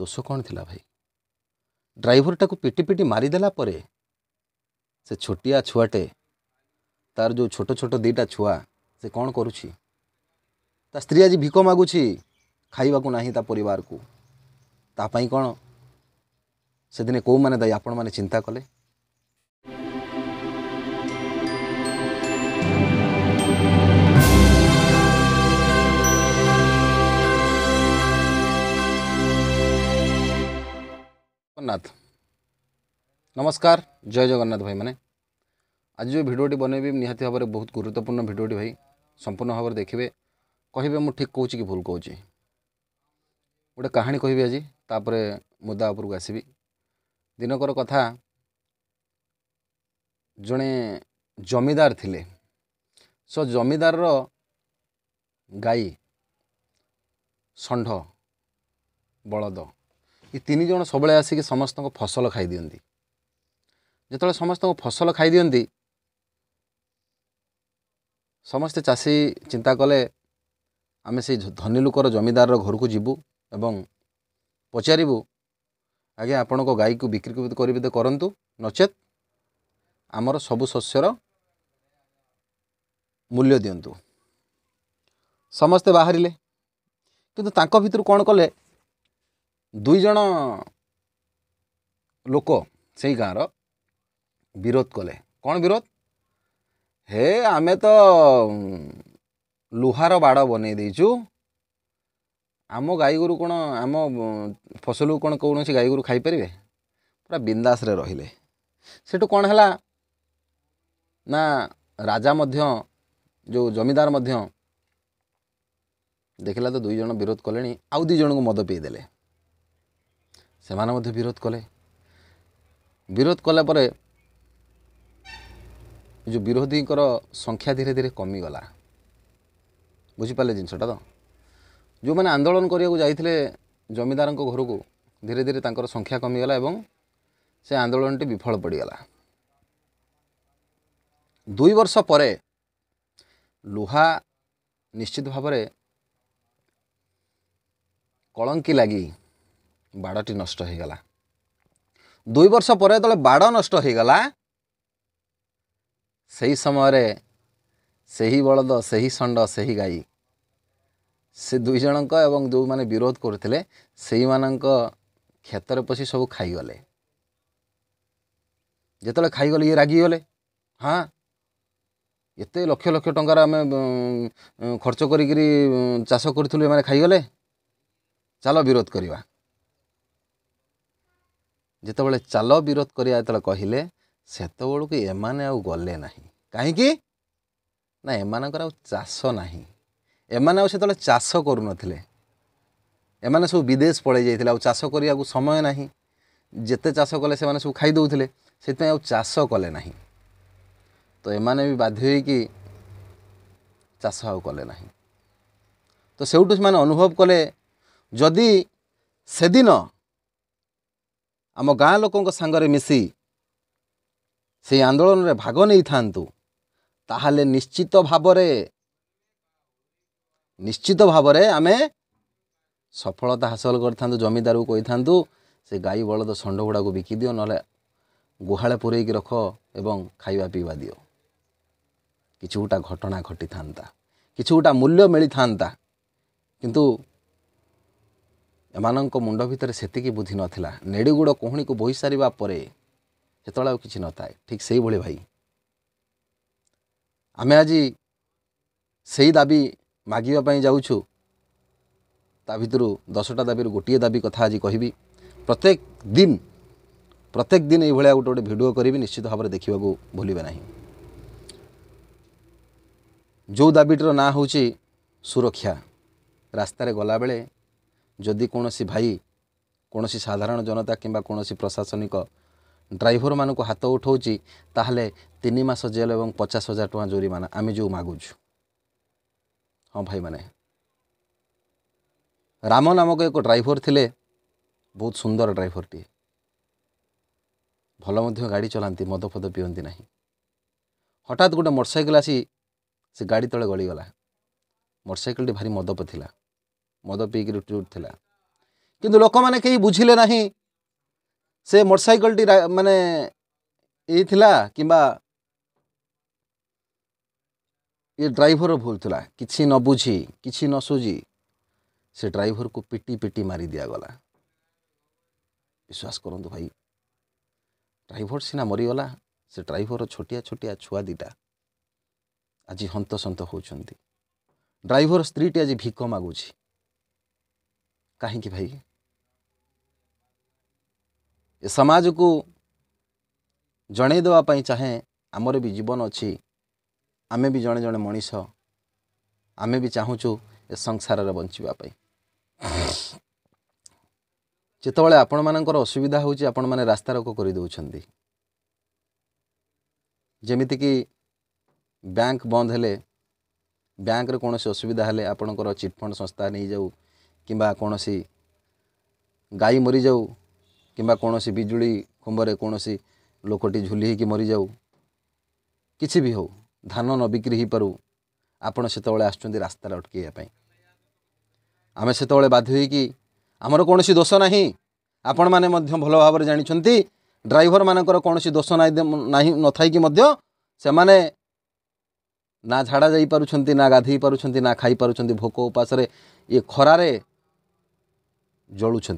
ଦୋଷ କ'ଣ ଥିଲା ଭାଇ ଡ୍ରାଇଭରଟାକୁ ପିଟି ପିଟି ମାରିଦେଲା ପରେ ସେ ଛୋଟିଆ ଛୁଆଟେ ତାର ଯେଉଁ ଛୋଟ ଛୋଟ ଦୁଇଟା ଛୁଆ ସେ କ'ଣ କରୁଛି ତା ସ୍ତ୍ରୀ ଆଜି ଭିକ ମାଗୁଛି ଖାଇବାକୁ ନାହିଁ ତା ପରିବାରକୁ ତା ପାଇଁ କ'ଣ ସେଦିନେ କେଉଁମାନେ ଦାୟୀ ଆପଣମାନେ ଚିନ୍ତା କଲେ जगन्नाथ नमस्कार जय जगन्नाथ भाई मैंने आज जो भिडटे बनैबी निहाती भाव में बहुत गुरुत्वपूर्ण भिडियोट भाई संपूर्ण भाव देखिए कहे मुझे ठीक कौच कि भूल कौच गोटे कहानी कह तापर मुदा उपरक आसवि दिनकर कथा जड़े जमीदार थिले सो जमीदार गाई ष बलद ଏ ତିନି ଜଣ ସବୁବେଳେ ଆସିକି ସମସ୍ତଙ୍କ ଫସଲ ଖାଇଦିଅନ୍ତି ଯେତେବେଳେ ସମସ୍ତଙ୍କ ଫସଲ ଖାଇଦିଅନ୍ତି ସମସ୍ତେ ଚାଷୀ ଚିନ୍ତା କଲେ ଆମେ ସେଇ ଧନୀ ଲୋକର ଜମିଦାରର ଘରକୁ ଯିବୁ ଏବଂ ପଚାରିବୁ ଆଜ୍ଞା ଆପଣଙ୍କ ଗାଈକୁ ବିକ୍ରି କରିବି କରନ୍ତୁ ନଚେତ୍ ଆମର ସବୁ ଶସ୍ୟର ମୂଲ୍ୟ ଦିଅନ୍ତୁ ସମସ୍ତେ ବାହାରିଲେ କିନ୍ତୁ ତାଙ୍କ ଭିତରୁ କ'ଣ କଲେ ଦୁଇ ଜଣ ଲୋକ ସେଇ ଗାଁର ବିରୋଧ କଲେ କ'ଣ ବିରୋଧ ହେ ଆମେ ତ ଲୁହାର ବାଡ଼ ବନେଇ ଦେଇଛୁ ଆମ ଗାଈଗୋରୁ କ'ଣ ଆମ ଫସଲକୁ କ'ଣ କୌଣସି ଗାଈଗୋରୁ ଖାଇପାରିବେ ପୁରା ବିନ୍ଦାସରେ ରହିଲେ ସେଠୁ କ'ଣ ହେଲା ନା ରାଜା ମଧ୍ୟ ଯେଉଁ ଜମିଦାର ମଧ୍ୟ ଦେଖିଲା ତ ଦୁଇ ଜଣ ବିରୋଧ କଲେଣି ଆଉ ଦୁଇ ଜଣଙ୍କୁ ମଦ ପିଇଦେଲେ ସେମାନେ ମଧ୍ୟ ବିରୋଧ କଲେ ବିରୋଧ କଲା ପରେ ଯେଉଁ ବିରୋଧୀଙ୍କର ସଂଖ୍ୟା ଧୀରେ ଧୀରେ କମିଗଲା ବୁଝିପାରିଲେ ଜିନିଷଟା ତ ଯେଉଁମାନେ ଆନ୍ଦୋଳନ କରିବାକୁ ଯାଇଥିଲେ ଜମିଦାରଙ୍କ ଘରକୁ ଧୀରେ ଧୀରେ ତାଙ୍କର ସଂଖ୍ୟା କମିଗଲା ଏବଂ ସେ ଆନ୍ଦୋଳନଟି ବିଫଳ ପଡ଼ିଗଲା ଦୁଇ ବର୍ଷ ପରେ ଲୁହା ନିଶ୍ଚିତ ଭାବରେ କଳଙ୍କି ଲାଗି ବାଡ଼ଟି ନଷ୍ଟ ହୋଇଗଲା ଦୁଇ ବର୍ଷ ପରେ ଯେତେବେଳେ ବାଡ଼ ନଷ୍ଟ ହୋଇଗଲା ସେହି ସମୟରେ ସେହି ବଳଦ ସେହି ଷଣ୍ଡ ସେହି ଗାଈ ସେ ଦୁଇ ଜଣଙ୍କ ଏବଂ ଯେଉଁମାନେ ବିରୋଧ କରୁଥିଲେ ସେହିମାନଙ୍କ କ୍ଷେତରେ ପଶି ସବୁ ଖାଇଗଲେ ଯେତେବେଳେ ଖାଇଗଲେ ଇଏ ରାଗିଗଲେ ହଁ ଏତେ ଲକ୍ଷ ଲକ୍ଷ ଟଙ୍କାର ଆମେ ଖର୍ଚ୍ଚ କରିକିରି ଚାଷ କରିଥିଲୁ ଏମାନେ ଖାଇଗଲେ ଚାଲ ବିରୋଧ କରିବା ଯେତେବେଳେ ଚାଲ ବିରୋଧ କରିବା ଯେତେବେଳେ କହିଲେ ସେତେବେଳକୁ ଏମାନେ ଆଉ ଗଲେ ନାହିଁ କାହିଁକି ନା ଏମାନଙ୍କର ଆଉ ଚାଷ ନାହିଁ ଏମାନେ ଆଉ ସେତେବେଳେ ଚାଷ କରୁନଥିଲେ ଏମାନେ ସବୁ ବିଦେଶ ପଳାଇ ଯାଇଥିଲେ ଆଉ ଚାଷ କରିବାକୁ ସମୟ ନାହିଁ ଯେତେ ଚାଷ କଲେ ସେମାନେ ସବୁ ଖାଇଦେଉଥିଲେ ସେଥିପାଇଁ ଆଉ ଚାଷ କଲେ ନାହିଁ ତ ଏମାନେ ବି ବାଧ୍ୟ ହୋଇକି ଚାଷ ଆଉ କଲେ ନାହିଁ ତ ସେଇଠୁ ସେମାନେ ଅନୁଭବ କଲେ ଯଦି ସେଦିନ ଆମ ଗାଁ ଲୋକଙ୍କ ସାଙ୍ଗରେ ମିଶି ସେଇ ଆନ୍ଦୋଳନରେ ଭାଗ ନେଇଥାନ୍ତୁ ତାହେଲେ ନିଶ୍ଚିତ ଭାବରେ ନିଶ୍ଚିତ ଭାବରେ ଆମେ ସଫଳତା ହାସଲ କରିଥାନ୍ତୁ ଜମିଦାରକୁ କହିଥାନ୍ତୁ ସେ ଗାଈ ବଳଦ ଷଣ୍ଢ ଗୁଡ଼ାକୁ ବିକି ଦିଅ ନହେଲେ ଗୁହାଳେ ପୁରେଇକି ରଖ ଏବଂ ଖାଇବା ପିଇବା ଦିଅ କିଛି ଗୋଟା ଘଟଣା ଘଟିଥାନ୍ତା କିଛି ଗୋଟା ମୂଲ୍ୟ ମିଳିଥାନ୍ତା କିନ୍ତୁ ଏମାନଙ୍କ ମୁଣ୍ଡ ଭିତରେ ସେତିକି ବୁଦ୍ଧି ନଥିଲା ନେଡ଼ିଗୁଡ଼ କୁହୁଣୀକୁ ବୋହି ସାରିବା ପରେ ସେତେବେଳେ ଆଉ କିଛି ନଥାଏ ଠିକ୍ ସେହିଭଳି ଭାଇ ଆମେ ଆଜି ସେହି ଦାବି ମାଗିବା ପାଇଁ ଯାଉଛୁ ତା ଭିତରୁ ଦଶଟା ଦାବିରୁ ଗୋଟିଏ ଦାବି କଥା ଆଜି କହିବି ପ୍ରତ୍ୟେକ ଦିନ ପ୍ରତ୍ୟେକ ଦିନ ଏଇଭଳିଆ ଗୋଟେ ଗୋଟେ ଭିଡ଼ିଓ କରିବି ନିଶ୍ଚିତ ଭାବରେ ଦେଖିବାକୁ ଭୁଲିବେ ନାହିଁ ଯେଉଁ ଦାବିଟିର ନାଁ ହେଉଛି ସୁରକ୍ଷା ରାସ୍ତାରେ ଗଲାବେଳେ ଯଦି କୌଣସି ଭାଇ କୌଣସି ସାଧାରଣ ଜନତା କିମ୍ବା କୌଣସି ପ୍ରଶାସନିକ ଡ୍ରାଇଭରମାନଙ୍କୁ ହାତ ଉଠାଉଛି ତାହେଲେ ତିନି ମାସ ଜେଲ୍ ଏବଂ ପଚାଶ ହଜାର ଟଙ୍କା ଜୋରିମାନା ଆମେ ଯେଉଁ ମାଗୁଛୁ ହଁ ଭାଇମାନେ ରାମ ନାମକ ଏକ ଡ୍ରାଇଭର ଥିଲେ ବହୁତ ସୁନ୍ଦର ଡ୍ରାଇଭରଟିଏ ଭଲ ମଧ୍ୟ ଗାଡ଼ି ଚଲାନ୍ତି ମଦ ଫଦ ପିଅନ୍ତି ନାହିଁ ହଠାତ୍ ଗୋଟେ ମୋଟରସାଇକେଲ ଆସି ସେ ଗାଡ଼ି ତଳେ ଗଳିଗଲା ମୋଟରସାଇକେଲଟି ଭାରି ମଦପ ଥିଲା ମଦ ପିଇକି ଉଠିଥିଲା କିନ୍ତୁ ଲୋକମାନେ କେହି ବୁଝିଲେ ନାହିଁ ସେ ମୋଟରସାଇକେଲଟି ମାନେ ଇଏ ଥିଲା କିମ୍ବା ଇଏ ଡ୍ରାଇଭର ଭୁଲ ଥିଲା କିଛି ନ ବୁଝି କିଛି ନ ସୁଝି ସେ ଡ୍ରାଇଭରକୁ ପିଟି ପିଟି ମାରି ଦିଆଗଲା ବିଶ୍ୱାସ କରନ୍ତୁ ଭାଇ ଡ୍ରାଇଭର ସିନା ମରିଗଲା ସେ ଡ୍ରାଇଭର ଛୋଟିଆ ଛୋଟିଆ ଛୁଆ ଦୁଇଟା ଆଜି ହନ୍ତସନ୍ତ ହେଉଛନ୍ତି ଡ୍ରାଇଭର ସ୍ତ୍ରୀଟି ଆଜି ଭିକ ମାଗୁଛି कहीं भाई ये समाज को देवाई चाहे आमर भी जीवन अच्छी आमे भी जड़े जड़े मनीष आम भी चाहूचु ए संसार बचापी जितेबले आपण मान असुविधा होपण मैंने रोक कर जमीक बैंक बंद है बैंक कौन असुविधा हेले आपणकर चिटफंड संस्था नहीं जाऊ କିମ୍ବା କୌଣସି ଗାଈ ମରିଯାଉ କିମ୍ବା କୌଣସି ବିଜୁଳି ଖୁମ୍ବରେ କୌଣସି ଲୋକଟି ଝୁଲି ହୋଇକି ମରିଯାଉ କିଛି ବି ହେଉ ଧାନ ନ ବିକ୍ରି ହୋଇପାରୁ ଆପଣ ସେତେବେଳେ ଆସୁଛନ୍ତି ରାସ୍ତାରେ ଅଟକେଇବା ପାଇଁ ଆମେ ସେତେବେଳେ ବାଧ୍ୟ ହୋଇକି ଆମର କୌଣସି ଦୋଷ ନାହିଁ ଆପଣମାନେ ମଧ୍ୟ ଭଲ ଭାବରେ ଜାଣିଛନ୍ତି ଡ୍ରାଇଭରମାନଙ୍କର କୌଣସି ଦୋଷ ନାହିଁ ନଥାଇକି ମଧ୍ୟ ସେମାନେ ନା ଝାଡ଼ା ଯାଇପାରୁଛନ୍ତି ନା ଗାଧୋଇ ପାରୁଛନ୍ତି ନା ଖାଇପାରୁଛନ୍ତି ଭୋକ ଉପାସରେ ଇଏ ଖରାରେ जलुँच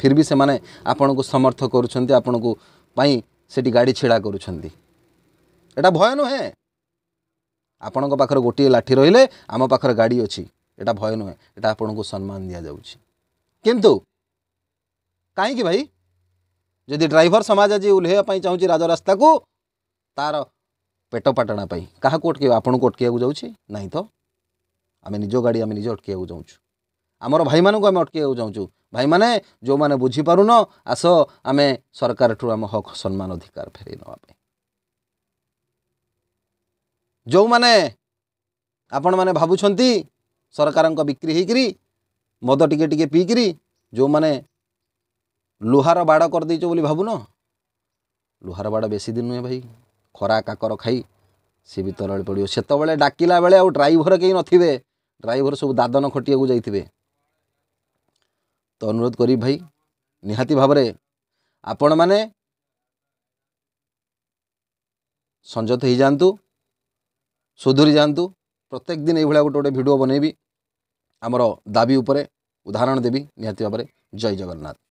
फिर भी से माने आपण को समर्थ करपी गाड़ी ढड़ा करा भय नुहे आपण गोटे लाठी रही आम पाखर गाड़ी अच्छी एटा भय नुहे यहाँ आपण को सम्मान दि जाऊ कि भाई जदि ड्राइवर समाज आज ओह्लैप चाहिए राजरास्ता को तार पेट पटनाप क्या अटक आपण को अटकवाक जाऊँ ना तो आम निज गाड़ी आम निजे अटक जाऊँ ଆମର ଭାଇମାନଙ୍କୁ ଆମେ ଅଟକାଇବାକୁ ଚାହୁଁଛୁ ଭାଇମାନେ ଯେଉଁମାନେ ବୁଝିପାରୁନ ଆସ ଆମେ ସରକାରଠୁ ଆମ ହକ୍ ସମ୍ମାନ ଅଧିକାର ଫେରାଇ ନେବା ପାଇଁ ଯେଉଁମାନେ ଆପଣମାନେ ଭାବୁଛନ୍ତି ସରକାରଙ୍କ ବିକ୍ରି ହେଇକିରି ମଦ ଟିକେ ଟିକେ ପିଇକିରି ଯେଉଁମାନେ ଲୁହାର ବାଡ଼ କରିଦେଇଛ ବୋଲି ଭାବୁନ ଲୁହାର ବାଡ଼ ବେଶୀ ଦିନ ନୁହେଁ ଭାଇ ଖରା କାକର ଖାଇ ସେ ବି ତରଳି ପଡ଼ିବ ସେତେବେଳେ ଡାକିଲା ବେଳେ ଆଉ ଡ୍ରାଇଭର କେହି ନଥିବେ ଡ୍ରାଇଭର ସବୁ ଦାଦନ ଖଟିବାକୁ ଯାଇଥିବେ ତ ଅନୁରୋଧ କରିବି ଭାଇ ନିହାତି ଭାବରେ ଆପଣମାନେ ସଂଯତ ହେଇଯାଆନ୍ତୁ ସୁଧୁରି ଯାଆନ୍ତୁ ପ୍ରତ୍ୟେକ ଦିନ ଏଇଭଳିଆ ଗୋଟେ ଗୋଟେ ଭିଡ଼ିଓ ବନେଇବି ଆମର ଦାବି ଉପରେ ଉଦାହରଣ ଦେବି ନିହାତି ଭାବରେ ଜୟ ଜଗନ୍ନାଥ